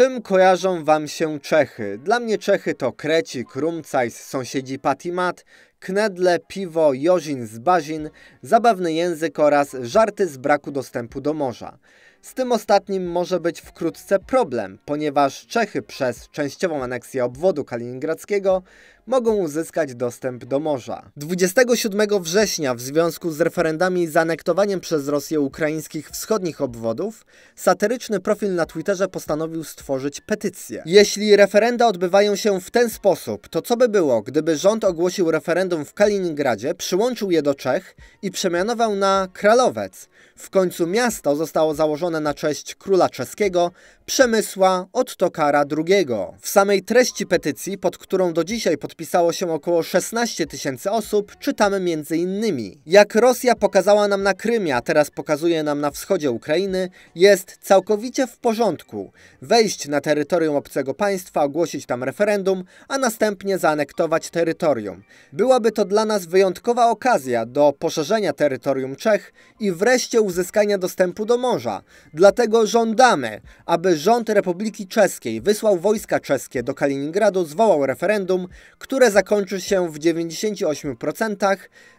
Czym kojarzą Wam się Czechy? Dla mnie Czechy to Krecik, Rumcajs, sąsiedzi Patimat, knedle, piwo, jozin z bazin, zabawny język oraz żarty z braku dostępu do morza. Z tym ostatnim może być wkrótce problem, ponieważ Czechy przez częściową aneksję obwodu kaliningradzkiego mogą uzyskać dostęp do morza. 27 września w związku z referendami z anektowaniem przez Rosję ukraińskich wschodnich obwodów, satyryczny profil na Twitterze postanowił stworzyć petycję. Jeśli referenda odbywają się w ten sposób, to co by było, gdyby rząd ogłosił referendum w Kaliningradzie, przyłączył je do Czech i przemianował na Kralowiec? W końcu miasto zostało założone na cześć króla czeskiego Przemysła Ottokara II. W samej treści petycji, pod którą do dzisiaj podpisano podpisało się około 16 tysięcy osób, czytamy m.in. Jak Rosja pokazała nam na Krymie, a teraz pokazuje nam na wschodzie Ukrainy, jest całkowicie w porządku. Wejść na terytorium obcego państwa, ogłosić tam referendum, a następnie zaanektować terytorium. Byłaby to dla nas wyjątkowa okazja do poszerzenia terytorium Czech i wreszcie uzyskania dostępu do morza. Dlatego żądamy, aby rząd Republiki Czeskiej wysłał wojska czeskie do Kaliningradu, zwołał referendum, które zakończy się w 98%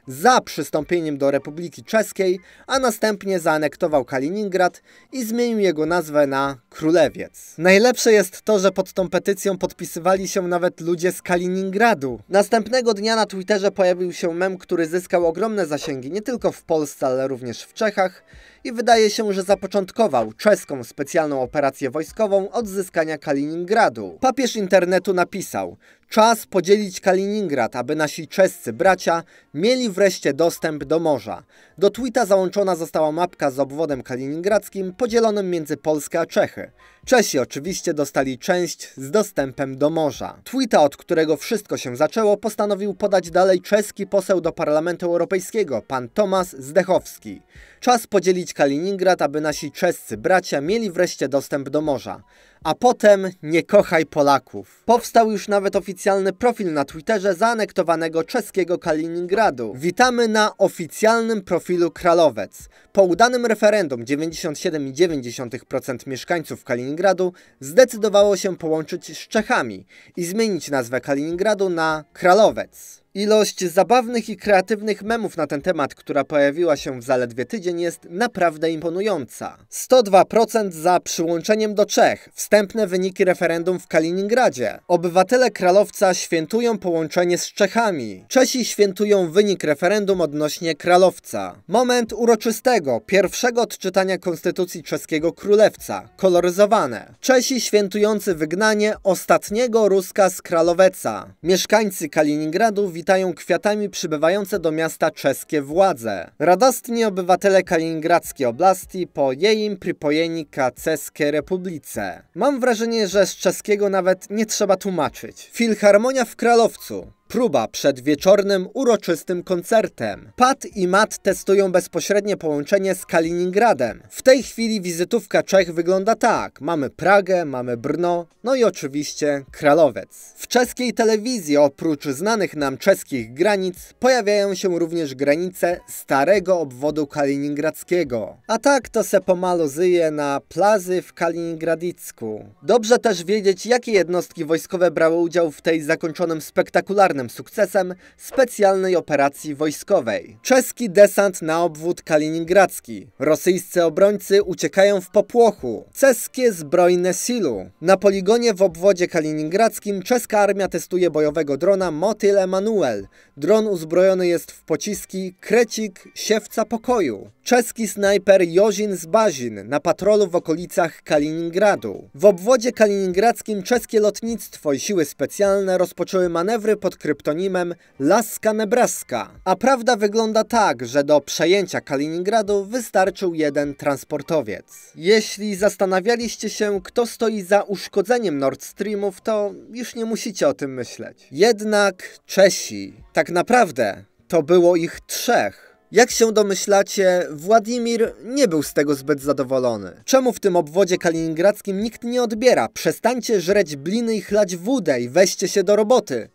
za przystąpieniem do Republiki Czeskiej, a następnie zaanektował Kaliningrad i zmienił jego nazwę na Królewiec. Najlepsze jest to, że pod tą petycją podpisywali się nawet ludzie z Kaliningradu. Następnego dnia na Twitterze pojawił się mem, który zyskał ogromne zasięgi nie tylko w Polsce, ale również w Czechach i wydaje się, że zapoczątkował czeską specjalną operację wojskową odzyskania Kaliningradu. Papież internetu napisał, Czas podzielić Kaliningrad, aby nasi czescy bracia mieli wreszcie dostęp do morza. Do tweeta załączona została mapka z obwodem kaliningradzkim podzielonym między Polskę a Czechy. Czesi oczywiście dostali część z dostępem do morza. Tweeta, od którego wszystko się zaczęło, postanowił podać dalej czeski poseł do Parlamentu Europejskiego, pan Tomasz Zdechowski. Czas podzielić Kaliningrad, aby nasi czescy bracia mieli wreszcie dostęp do morza a potem nie kochaj Polaków. Powstał już nawet oficjalny profil na Twitterze zaanektowanego czeskiego Kaliningradu. Witamy na oficjalnym profilu Kralowec. Po udanym referendum 97,9% mieszkańców Kaliningradu zdecydowało się połączyć z Czechami i zmienić nazwę Kaliningradu na Kralowec. Ilość zabawnych i kreatywnych memów na ten temat, która pojawiła się w zaledwie tydzień, jest naprawdę imponująca. 102% za przyłączeniem do Czech. Wstępne wyniki referendum w Kaliningradzie. Obywatele Kralowca świętują połączenie z Czechami. Czesi świętują wynik referendum odnośnie Kralowca. Moment uroczystego, pierwszego odczytania Konstytucji Czeskiego Królewca. Koloryzowane. Czesi świętujący wygnanie ostatniego Ruska z Kraloweca. Mieszkańcy Kaliningradu witają kwiatami przybywające do miasta czeskie władze. Radostni obywatele kaliningradzkiej oblasti po jej przypojeni ka czeskiej republice. Mam wrażenie, że z czeskiego nawet nie trzeba tłumaczyć. Filharmonia w Kralowcu próba przed wieczornym uroczystym koncertem. Pat i Matt testują bezpośrednie połączenie z Kaliningradem. W tej chwili wizytówka Czech wygląda tak. Mamy Pragę, mamy Brno, no i oczywiście Kralowiec. W czeskiej telewizji oprócz znanych nam czeskich granic pojawiają się również granice starego obwodu kaliningradzkiego. A tak to se pomalu zyje na plazy w Kaliningradicku. Dobrze też wiedzieć, jakie jednostki wojskowe brały udział w tej zakończonym spektakularnym sukcesem specjalnej operacji wojskowej. Czeski desant na obwód kaliningradzki. Rosyjscy obrońcy uciekają w popłochu. Czeskie zbrojne silu. Na poligonie w obwodzie kaliningradzkim czeska armia testuje bojowego drona Motyl Emanuel. Dron uzbrojony jest w pociski Krecik Siewca Pokoju. Czeski snajper Jozin Zbazin na patrolu w okolicach Kaliningradu. W obwodzie kaliningradzkim czeskie lotnictwo i siły specjalne rozpoczęły manewry pod kryptonimem Laska Nebraska. A prawda wygląda tak, że do przejęcia Kaliningradu wystarczył jeden transportowiec. Jeśli zastanawialiście się, kto stoi za uszkodzeniem Nord Streamów, to już nie musicie o tym myśleć. Jednak Czesi. Tak naprawdę to było ich trzech. Jak się domyślacie, Władimir nie był z tego zbyt zadowolony. Czemu w tym obwodzie kaliningradzkim nikt nie odbiera? Przestańcie żreć bliny i chlać wódę i weźcie się do roboty.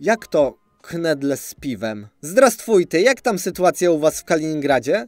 Jak to knedle z piwem? Zdrastwójty, jak tam sytuacja u was w Kaliningradzie?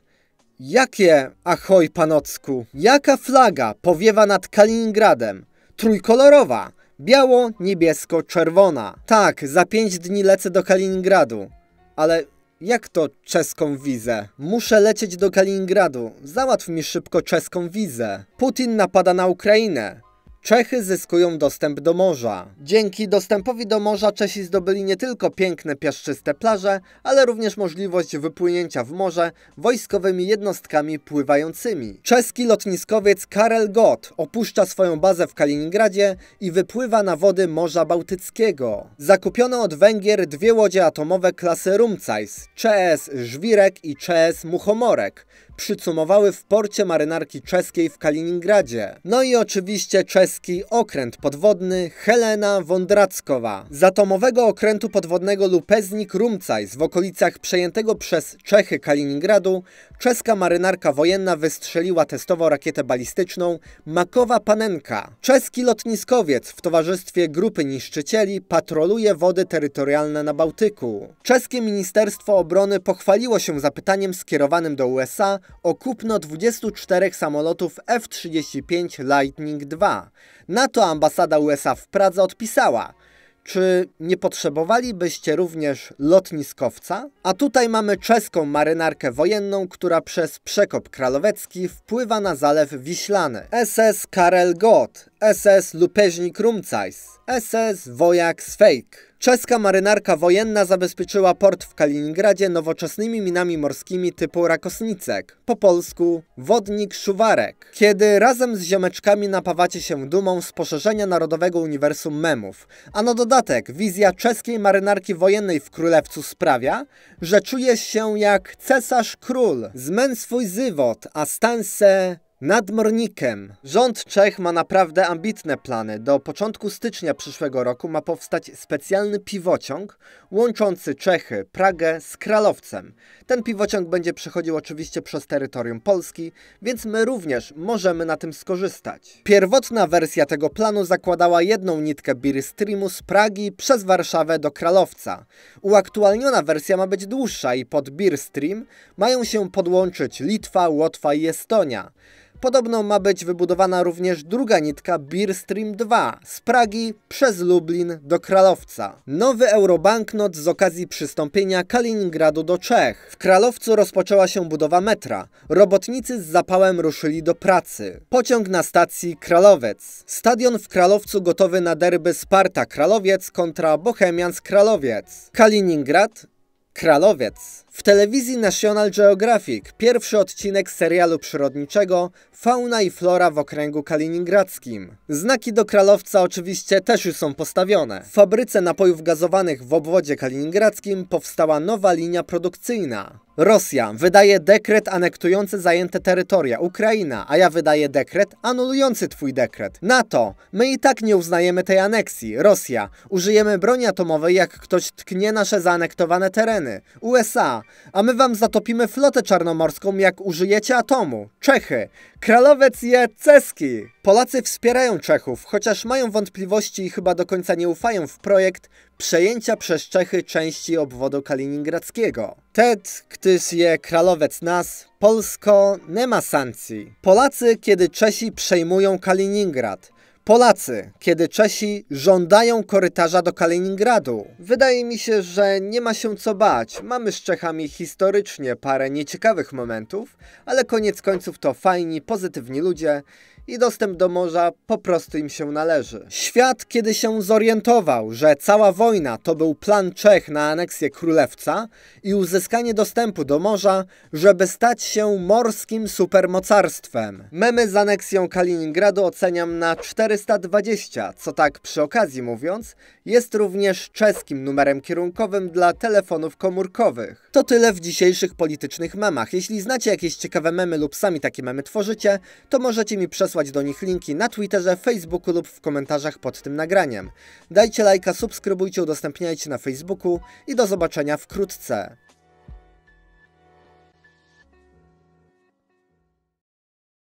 Jakie ahoj panocku? Jaka flaga powiewa nad Kaliningradem? Trójkolorowa. Biało, niebiesko, czerwona. Tak, za pięć dni lecę do Kaliningradu. Ale jak to czeską wizę? Muszę lecieć do Kaliningradu. Załatw mi szybko czeską wizę. Putin napada na Ukrainę. Czechy zyskują dostęp do morza. Dzięki dostępowi do morza Czesi zdobyli nie tylko piękne piaszczyste plaże, ale również możliwość wypłynięcia w morze wojskowymi jednostkami pływającymi. Czeski lotniskowiec Karel Gott opuszcza swoją bazę w Kaliningradzie i wypływa na wody Morza Bałtyckiego. Zakupiono od Węgier dwie łodzie atomowe klasy Rumcajs, CS Żwirek i CS Muchomorek, przycumowały w porcie marynarki czeskiej w Kaliningradzie. No i oczywiście czeski okręt podwodny Helena Wondrackowa. Z atomowego okrętu podwodnego Lupeznik Rumcajs w okolicach przejętego przez Czechy Kaliningradu czeska marynarka wojenna wystrzeliła testowo rakietę balistyczną Makowa Panenka. Czeski lotniskowiec w towarzystwie grupy niszczycieli patroluje wody terytorialne na Bałtyku. Czeskie Ministerstwo Obrony pochwaliło się zapytaniem skierowanym do USA o kupno 24 samolotów F-35 Lightning II. Na to ambasada USA w Pradze odpisała – czy nie potrzebowalibyście również lotniskowca? A tutaj mamy czeską marynarkę wojenną, która przez przekop kralowecki wpływa na zalew Wiślany. SS Karel Gott, SS Lupeźnik Rumcajs, SS Wojak Sfejk. Czeska marynarka wojenna zabezpieczyła port w Kaliningradzie nowoczesnymi minami morskimi typu rakosnicek, po polsku wodnik szuwarek. Kiedy razem z ziomeczkami napawacie się dumą z poszerzenia Narodowego Uniwersum Memów, a na dodatek wizja czeskiej marynarki wojennej w Królewcu sprawia, że czujesz się jak cesarz król, swój zywot, a stan se nad Mornikiem. Rząd Czech ma naprawdę ambitne plany. Do początku stycznia przyszłego roku ma powstać specjalny piwociąg łączący Czechy, Pragę z Kralowcem. Ten piwociąg będzie przechodził oczywiście przez terytorium Polski, więc my również możemy na tym skorzystać. Pierwotna wersja tego planu zakładała jedną nitkę Biry z Pragi przez Warszawę do Kralowca. Uaktualniona wersja ma być dłuższa i pod Birstream mają się podłączyć Litwa, Łotwa i Estonia. Podobno ma być wybudowana również druga nitka Beer Stream 2 z Pragi przez Lublin do Kralowca. Nowy eurobanknot z okazji przystąpienia Kaliningradu do Czech. W Kralowcu rozpoczęła się budowa metra. Robotnicy z zapałem ruszyli do pracy. Pociąg na stacji Kralowiec. Stadion w Kralowcu gotowy na derby Sparta Kralowiec kontra Bohemians Kralowiec. Kaliningrad Kralowiec. W telewizji National Geographic pierwszy odcinek serialu przyrodniczego Fauna i flora w okręgu kaliningradzkim. Znaki do kralowca oczywiście też już są postawione. W fabryce napojów gazowanych w obwodzie kaliningradzkim powstała nowa linia produkcyjna. Rosja wydaje dekret anektujący zajęte terytoria. Ukraina, a ja wydaję dekret anulujący twój dekret. NATO, my i tak nie uznajemy tej aneksji. Rosja, użyjemy broni atomowej, jak ktoś tknie nasze zaanektowane tereny. USA, a my wam zatopimy flotę czarnomorską, jak użyjecie atomu. Czechy, kralowiec je ceski. Polacy wspierają Czechów, chociaż mają wątpliwości i chyba do końca nie ufają w projekt przejęcia przez Czechy części obwodu kaliningradzkiego. Ted, gdyż je kralowec nas, Polsko nie ma sankcji. Polacy, kiedy Czesi przejmują Kaliningrad. Polacy, kiedy Czesi żądają korytarza do Kaliningradu. Wydaje mi się, że nie ma się co bać. Mamy z Czechami historycznie parę nieciekawych momentów, ale koniec końców to fajni, pozytywni ludzie i dostęp do morza po prostu im się należy. Świat, kiedy się zorientował, że cała wojna to był plan Czech na aneksję królewca i uzyskanie dostępu do morza, żeby stać się morskim supermocarstwem. Memy z aneksją Kaliningradu oceniam na 420, co tak przy okazji mówiąc, jest również czeskim numerem kierunkowym dla telefonów komórkowych. To tyle w dzisiejszych politycznych memach. Jeśli znacie jakieś ciekawe memy lub sami takie memy tworzycie, to możecie mi przesłać wysłać do nich linki na Twitterze, Facebooku lub w komentarzach pod tym nagraniem. Dajcie lajka, subskrybujcie, udostępniajcie na Facebooku i do zobaczenia wkrótce.